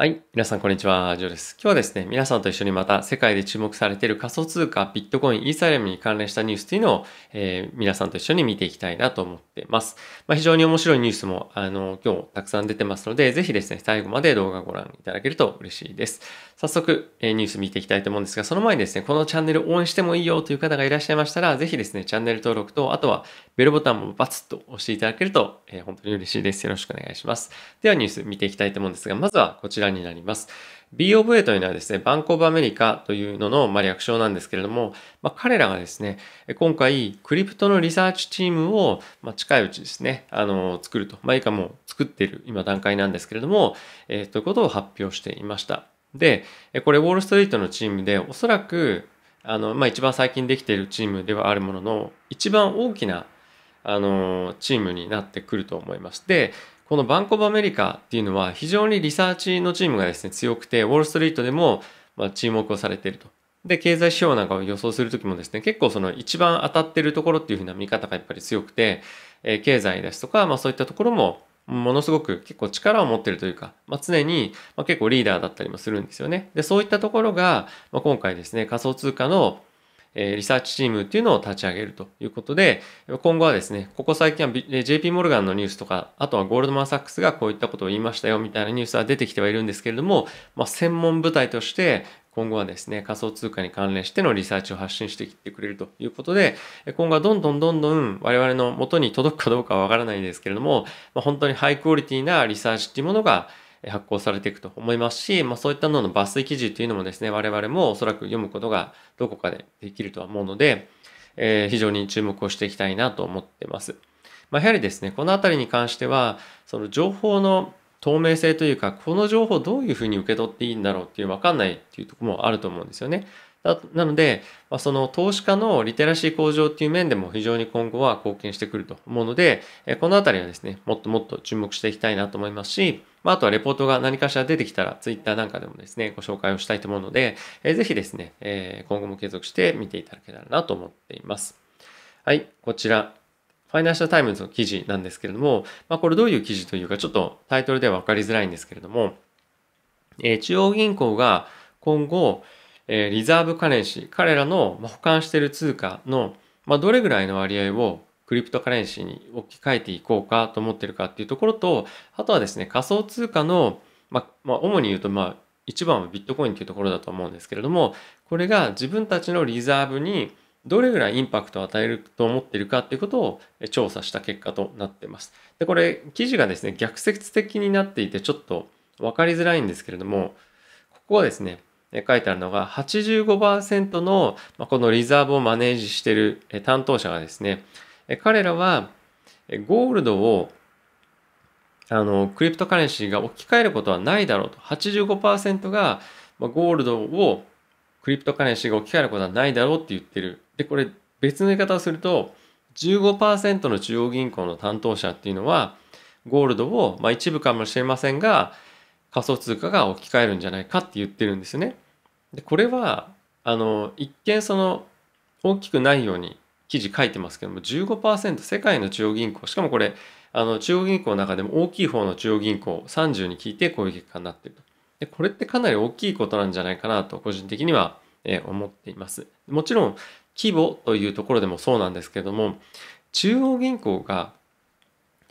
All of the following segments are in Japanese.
はい。皆さん、こんにちは。ジョーです。今日はですね、皆さんと一緒にまた世界で注目されている仮想通貨、ビットコイン、イーサリアムに関連したニュースというのを、えー、皆さんと一緒に見ていきたいなと思っています。まあ、非常に面白いニュースも、あの、今日たくさん出てますので、ぜひですね、最後まで動画をご覧いただけると嬉しいです。早速、えー、ニュース見ていきたいと思うんですが、その前にですね、このチャンネル応援してもいいよという方がいらっしゃいましたら、ぜひですね、チャンネル登録と、あとはベルボタンもバツッと押していただけると、えー、本当に嬉しいです。よろしくお願いします。では、ニュース見ていきたいと思うんですが、まずはこちらになります。B o v A というのはですね、バンコブアメリカというのの、ま略称なんですけれども、まあ、彼らがですね、今回、クリプトのリサーチチームを、まあ、近いうちですね、あの、作ると、まあ、いかも作っている今段階なんですけれども、えー、ということを発表していました。で、これ、ウォールストリートのチームで、おそらく、あの、まあ、一番最近できているチームではあるものの、一番大きな、あの、チームになってくると思います。で、このバンコブアメリカっていうのは非常にリサーチのチームがですね、強くて、ウォールストリートでも、ま注目をされていると。で、経済指標なんかを予想するときもですね、結構その一番当たってるところっていうふうな見方がやっぱり強くて、えー、経済ですとか、まあそういったところも、ものすごく結構力を持ってるというか、まあ、常に、ま結構リーダーだったりもするんですよね。で、そういったところが、まあ、今回ですね、仮想通貨のえリサーチチームっていうのを立ち上げるということで、今後はですね、ここ最近は JP モルガンのニュースとか、あとはゴールドマン・サックスがこういったことを言いましたよみたいなニュースは出てきてはいるんですけれども、まあ、専門部隊として、今後はですね、仮想通貨に関連してのリサーチを発信してきてくれるということで、今後はどんどんどんどん我々の元に届くかどうかはわからないんですけれども、まあ、本当にハイクオリティなリサーチっていうものが、発行されていくと思いますし、まあ、そういったのの抜粋記事というのもですね、我々もおそらく読むことがどこかでできるとは思うので、えー、非常に注目をしていきたいなと思ってます。まあ、やはりですね、このあたりに関しては、その情報の透明性というか、この情報をどういうふうに受け取っていいんだろうっていう分かんないっていうとこもあると思うんですよね。なので、まあ、その投資家のリテラシー向上っていう面でも非常に今後は貢献してくると思うので、このあたりはですね、もっともっと注目していきたいなと思いますし、まあ、あとはレポートが何かしら出てきたら、ツイッターなんかでもですね、ご紹介をしたいと思うので、えー、ぜひですね、えー、今後も継続して見ていただけたらなと思っています。はい、こちら、ファイナンシャルタイムズの記事なんですけれども、まあ、これどういう記事というか、ちょっとタイトルではわかりづらいんですけれども、えー、中央銀行が今後、えー、リザーブカレンシー、彼らの保管している通貨の、まあ、どれぐらいの割合をクリプトカレンシーに置き換えていこうかと思ってるかっていうところと、あとはですね、仮想通貨の、まあ、まあ、主に言うと、まあ、一番はビットコインというところだと思うんですけれども、これが自分たちのリザーブにどれぐらいインパクトを与えると思っているかっていうことを調査した結果となっています。で、これ、記事がですね、逆説的になっていて、ちょっと分かりづらいんですけれども、ここはですね、書いてあるのが85%のこのリザーブをマネージしている担当者がですね、彼らはゴールドをあのクリプトカレンシーが置き換えることはないだろうと85%がゴールドをクリプトカレンシーが置き換えることはないだろうって言ってる。で、これ別の言い方をすると15%の中央銀行の担当者っていうのはゴールドを、まあ、一部かもしれませんが、仮想通貨が置き換えるんじゃないかって言ってるんですね。でこれはあの一見その大きくないように記事書いてますけども15%世界の中央銀行しかもこれあの中央銀行の中でも大きい方の中央銀行30に聞いてこういう結果になってると。でこれってかなり大きいことなんじゃないかなと個人的には思っています。もちろん規模というところでもそうなんですけども中央銀行が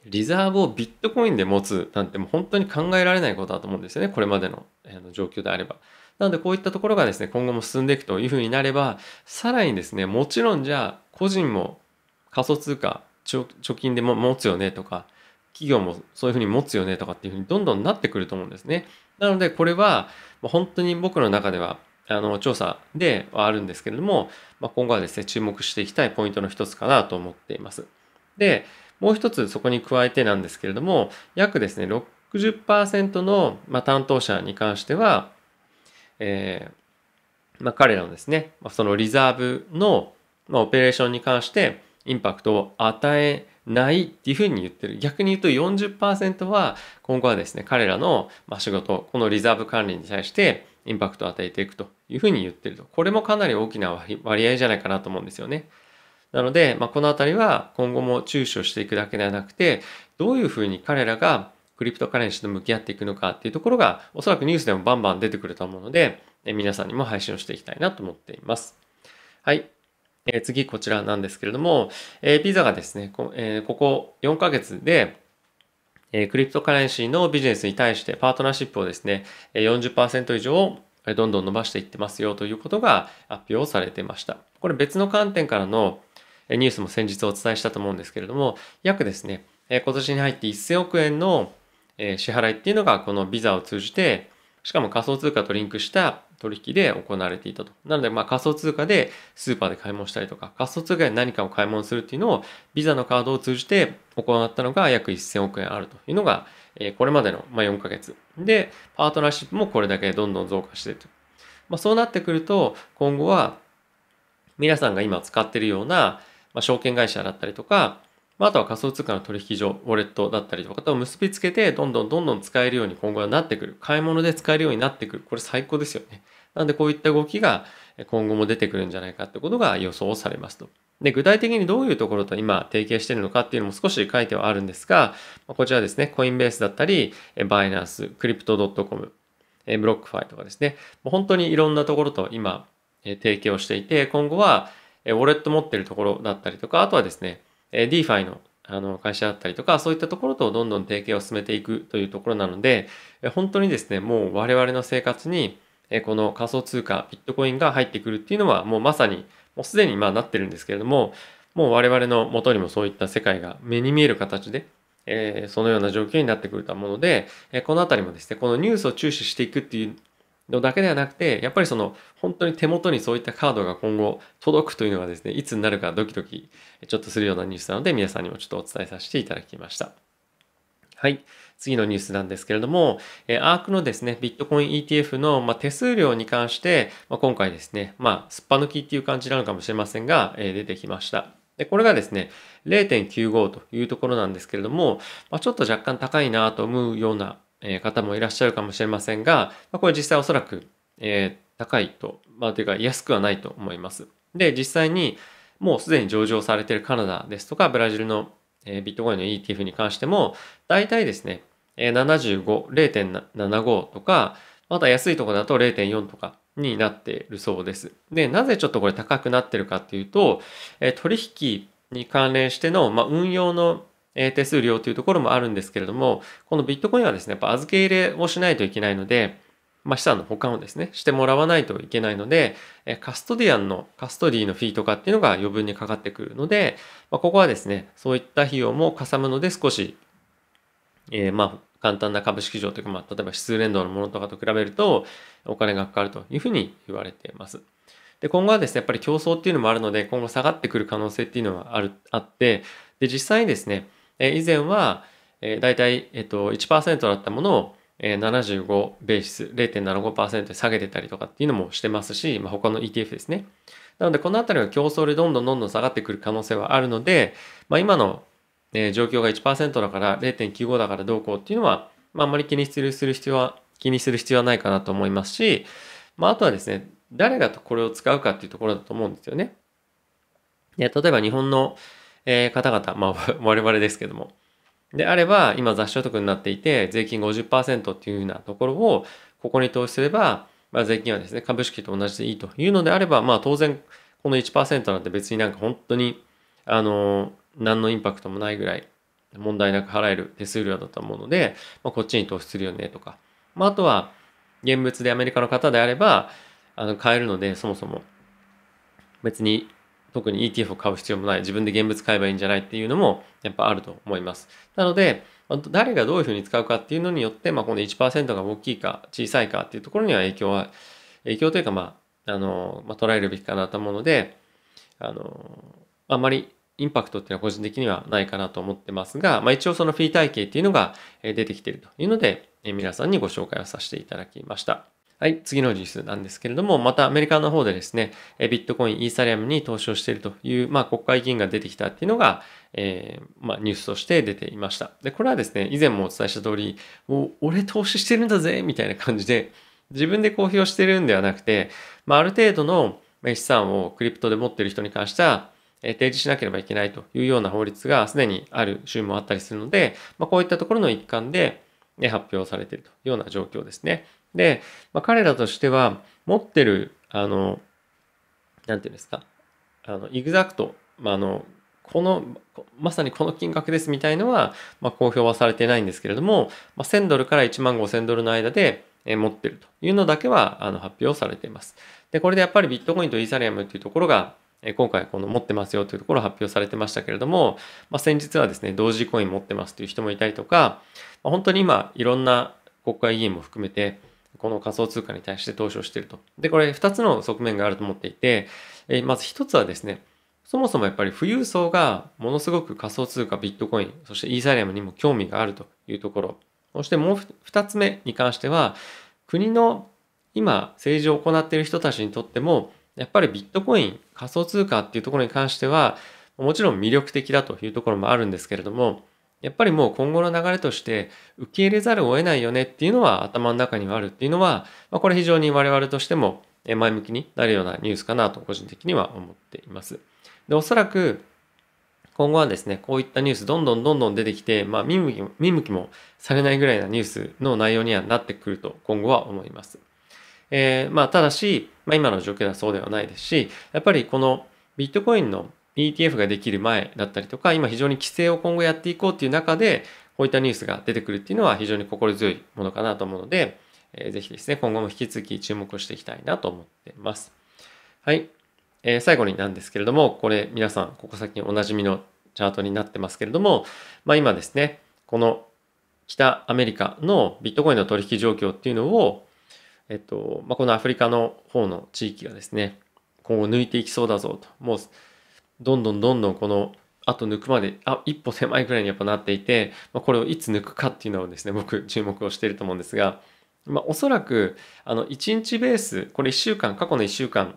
リザーブをビットコインで持つなんてもう本当に考えられないことだと思うんですよね。これまでの状況であれば。なのでこういったところがですね、今後も進んでいくというふうになれば、さらにですね、もちろんじゃあ個人も仮想通貨、貯金でも持つよねとか、企業もそういうふうに持つよねとかっていうふうにどんどんなってくると思うんですね。なのでこれは本当に僕の中ではあの調査ではあるんですけれども、まあ、今後はですね、注目していきたいポイントの一つかなと思っています。で、もう一つそこに加えてなんですけれども、約ですね、60%の、まあ、担当者に関しては、えー、まあ、彼らのですね、そのリザーブの、まあ、オペレーションに関してインパクトを与えないっていうふうに言ってる。逆に言うと40%は今後はですね、彼らの仕事、このリザーブ管理に対してインパクトを与えていくというふうに言ってると。これもかなり大きな割合じゃないかなと思うんですよね。なので、まあ、この辺りは今後も注視をしていくだけではなくて、どういうふうに彼らがクリプトカレンシーと向き合っていくのかっていうところが、おそらくニュースでもバンバン出てくると思うので、え皆さんにも配信をしていきたいなと思っています。はい。えー、次、こちらなんですけれども、えー、ビザがですね、こ,、えー、ここ4ヶ月で、えクリプトカレンシーのビジネスに対してパートナーシップをですね、40%以上どんどん伸ばしていってますよということが発表されてました。これ別の観点からのニュースも先日お伝えしたと思うんですけれども、約ですね、今年に入って1000億円の支払いっていうのがこのビザを通じて、しかも仮想通貨とリンクした取引で行われていたと。なので、まあ仮想通貨でスーパーで買い物したりとか、仮想通貨で何かを買い物するっていうのを、ビザのカードを通じて行ったのが約1000億円あるというのが、えこれまでの、ま4ヶ月。で、パートナーシップもこれだけどんどん増加していると。まあ、そうなってくると、今後は、皆さんが今使ってるような、まあ、証券会社だったりとか、まあ、あとは仮想通貨の取引所、ウォレットだったりとかと結びつけて、どんどんどんどん使えるように今後はなってくる。買い物で使えるようになってくる。これ最高ですよね。なんでこういった動きが今後も出てくるんじゃないかってことが予想されますと。で、具体的にどういうところと今提携しているのかっていうのも少し書いてはあるんですが、こちらですね、コインベースだったり、バイナンス、クリプト .com、ブロックファイとかですね、本当にいろんなところと今提携をしていて、今後はウォレット持ってるところだったりとか、あとはですね、DeFi のあの会社だったりとか、そういったところとどんどん提携を進めていくというところなので、本当にですね、もう我々の生活に、この仮想通貨、ビットコインが入ってくるっていうのは、もうまさに、もうすでにまあなってるんですけれども、もう我々の元にもそういった世界が目に見える形で、えそのような状況になってくると思うので、えこのあたりもですね、このニュースを注視していくっていうのだけではなくて、やっぱりその本当に手元にそういったカードが今後届くというのがですね、いつになるかドキドキちょっとするようなニュースなので、皆さんにもちょっとお伝えさせていただきました。はい。次のニュースなんですけれども、えー、アークのですね、ビットコイン ETF の、まあ、手数料に関して、まあ、今回ですね、まあ、すっぱ抜きっていう感じなのかもしれませんが、えー、出てきました。で、これがですね、0.95というところなんですけれども、まあ、ちょっと若干高いなと思うようなえ方もいらっしゃるかもしれませんが、まこれ実際おそらく、え高いと、まあ、というか安くはないと思います。で、実際にもうすでに上場されているカナダですとか、ブラジルの、えビットコインの ETF に関しても、大体ですね、え75、0.75とか、また安いとこだと0.4とかになっているそうです。で、なぜちょっとこれ高くなってるかっていうと、え取引に関連しての、ま運用のえ手数料というところもあるんですけれども、このビットコインはですね、やっぱ預け入れをしないといけないので、まあ、資産の保管をですね、してもらわないといけないので、えカストディアンの、カストディのフィーとかっていうのが余分にかかってくるので、まあ、ここはですね、そういった費用もかさむので少し、えー、まあ、簡単な株式市場というか、まあ、例えば指数連動のものとかと比べると、お金がかかるというふうに言われています。で、今後はですね、やっぱり競争っていうのもあるので、今後下がってくる可能性っていうのはある、あって、で、実際にですね、え以前は、えー、大体、えー、と1%だったものを、えー、75ベーシス0.75%下げてたりとかっていうのもしてますし、まあ、他の ETF ですね。なのでこの辺りが競争でどんどんどんどん下がってくる可能性はあるので、まあ、今の、え状況が1%だから0.95だからどうこうっていうのは、まあ、あんまり気にする必要は気にする必要はないかなと思いますし、まあ、あとはですね誰がこれを使うかっていうところだと思うんですよね。例えば日本の、え方々、まあ、我々ですけども。であれば、今雑所得になっていて、税金50%っていうようなところを、ここに投資すれば、まあ、税金はですね、株式と同じでいいというのであれば、まあ当然、この1%なんて別になんか本当に、あの、何のインパクトもないぐらい問題なく払える手数料だと思うので、まあ、こっちに投資するよねとか、まあ、あとは現物でアメリカの方であればあの買えるのでそもそも別に特に ETF を買う必要もない、自分で現物買えばいいんじゃないっていうのもやっぱあると思います。なので、誰がどういうふうに使うかっていうのによって、まあ、この1%が大きいか小さいかっていうところには影響は、影響というか、まあ、あの、まあ、捉えるべきかなと思うので、あの、あんまりインパクトっていうのは個人的にはないかなと思ってますが、まあ、一応そのフィー体系っていうのが出てきているというので、皆さんにご紹介をさせていただきました。はい、次のニュースなんですけれども、またアメリカの方でですね、ビットコイン、イーサリアムに投資をしているという、まあ、国会議員が出てきたっていうのが、えー、まあ、ニュースとして出ていました。で、これはですね、以前もお伝えした通り、お俺投資してるんだぜみたいな感じで、自分で公表してるんではなくて、まあ、ある程度の資産をクリプトで持ってる人に関しては、提示しなければいけないというような法律がすでにある州もあったりするので、まあ、こういったところの一環で、ね、発表されているというような状況ですね。で、まあ、彼らとしては持ってるあのなんていうんですかあのイグザクト、まあ、あのこのまさにこの金額ですみたいのは、まあ、公表はされてないんですけれども、まあ、1000ドルから1万5000ドルの間で持ってるというのだけはあの発表されています。で、これでやっぱりビットコインとイーサリアムっていうところが、今回この持ってますよというところを発表されてましたけれども、まあ、先日はですね、同時コイン持ってますという人もいたりとか、まあ、本当に今いろんな国会議員も含めて、この仮想通貨に対して投資をしていると。で、これ2つの側面があると思っていて、えまず1つはですね、そもそもやっぱり富裕層がものすごく仮想通貨ビットコイン、そしてイーサリアムにも興味があるというところ。そしてもう2つ目に関しては、国の今政治を行っている人たちにとっても、やっぱりビットコイン、仮想通貨っていうところに関しては、もちろん魅力的だというところもあるんですけれども、やっぱりもう今後の流れとして受け入れざるを得ないよねっていうのは頭の中にはあるっていうのは、まあ、これ非常に我々としても前向きになるようなニュースかなと個人的には思っています。で、おそらく今後はですね、こういったニュースどんどんどんどん出てきて、まあ見向きも見向きもされないぐらいなニュースの内容にはなってくると今後は思います。えー、まあただし、まあ今の状況ではそうではないですし、やっぱりこのビットコインの ETF ができる前だったりとか、今非常に規制を今後やっていこうという中で、こういったニュースが出てくるっていうのは非常に心強いものかなと思うので、えー、ぜひですね、今後も引き続き注目をしていきたいなと思っています。はい。えー、最後になんですけれども、これ皆さん、ここ最近おなじみのチャートになってますけれども、まあ今ですね、この北アメリカのビットコインの取引状況っていうのを、えっと、まあ、このアフリカの方の地域がですね、今後抜いていきそうだぞと。もうどんどんどんどんこのあと抜くまであ一歩狭いぐらいにやっぱなっていて、まあ、これをいつ抜くかっていうのをですね僕注目をしていると思うんですが、まあ、おそらくあの1日ベースこれ1週間過去の1週間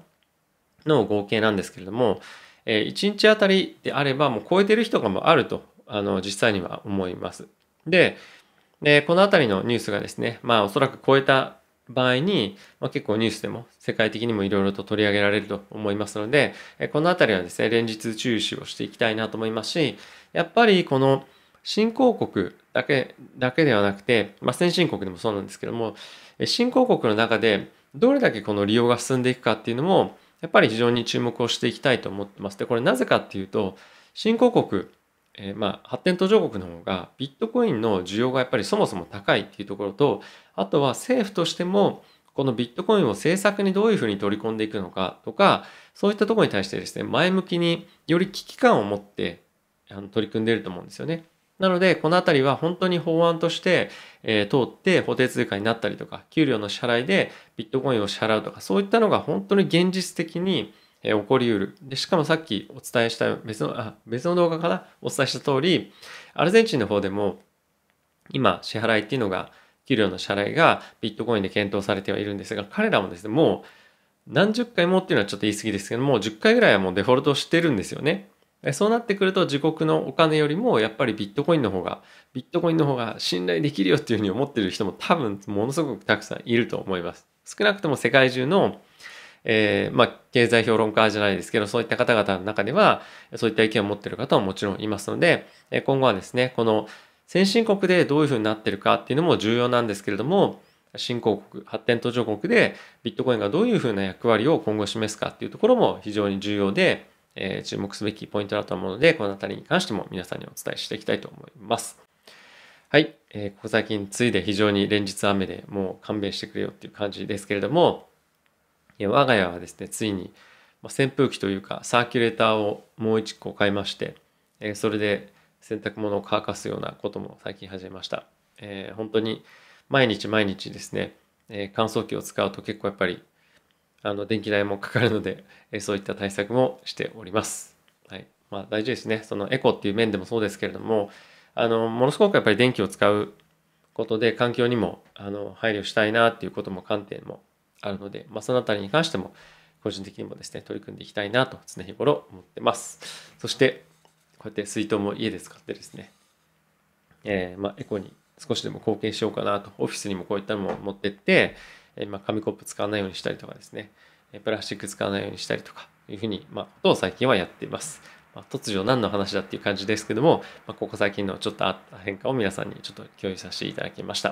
の合計なんですけれども、えー、1日あたりであればもう超えてる人がもあるとあの実際には思います。で、でこの辺りのニュースがですね、まあおそらく超えた場合に、まあ、結構ニュースでも世界的にもいろいろと取り上げられると思いますので、このあたりはですね、連日注視をしていきたいなと思いますし、やっぱりこの新興国だけ、だけではなくて、まあ、先進国でもそうなんですけども、新興国の中でどれだけこの利用が進んでいくかっていうのも、やっぱり非常に注目をしていきたいと思ってます。で、これなぜかっていうと、新興国えー、まあ、発展途上国の方がビットコインの需要がやっぱりそもそも高いっていうところとあとは政府としてもこのビットコインを政策にどういうふうに取り込んでいくのかとかそういったところに対してですね前向きにより危機感を持ってあの取り組んでいると思うんですよね。なのでこの辺りは本当に法案として、え通って法定通貨になったりとか給料の支払いでビットコインを支払うとかそういったのが本当に現実的にえ起こりうる。で、しかもさっきお伝えした別の、あ、別の動画からお伝えした通り、アルゼンチンの方でも、今、支払いっていうのが、給料の支払いがビットコインで検討されてはいるんですが、彼らもですね、もう何十回もっていうのはちょっと言い過ぎですけども、10回ぐらいはもうデフォルトしてるんですよね。そうなってくると自国のお金よりもやっぱりビットコインの方が、ビットコインの方が信頼できるよっていうふうに思ってる人も多分ものすごくたくさんいると思います。少なくとも世界中のえー、まあ、経済評論家じゃないですけど、そういった方々の中では、そういった意見を持っている方ももちろんいますので、今後はですね、この先進国でどういうふうになってるかっていうのも重要なんですけれども、新興国、発展途上国でビットコインがどういうふうな役割を今後示すかっていうところも非常に重要で、えー、注目すべきポイントだと思うので、このあたりに関しても皆さんにお伝えしていきたいと思います。はい、えー、ここ最近、ついで非常に連日雨でもう勘弁してくれよっていう感じですけれども、我が家はですねついに扇風機というかサーキュレーターをもう1個買いましてそれで洗濯物を乾かすようなことも最近始めました、えー、本当に毎日毎日ですね、え乾燥機を使うと結構やっぱりあの電気代もかかるので、えそういった対策もしております、はいまあ、大事ですねそのエコっていう面でもそうですけれどもあのものすごくやっぱり電気を使うことで環境にもあの配慮したいなっていうことも観点もあるので、まあ、そのあたりに関しても個人的にもですね取り組んでいきたいなと常日頃思ってますそしてこうやって水筒も家で使ってですね、えー、まあ、エコに少しでも貢献しようかなとオフィスにもこういったのを持ってって、えー、まあ、紙コップ使わないようにしたりとかですねプラスチック使わないようにしたりとかいうふうに、まあ、ことを最近はやっています、まあ、突如何の話だっていう感じですけども、まあ、ここ最近のちょっとあった変化を皆さんにちょっと共有させていただきました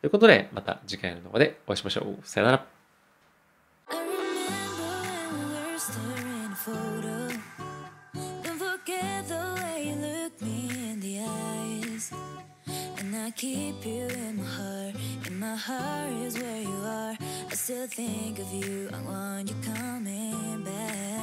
ということでまた次回の動画でお会いしましょうさよなら keep you in my heart And my heart is where you are I still think of you, I want you coming back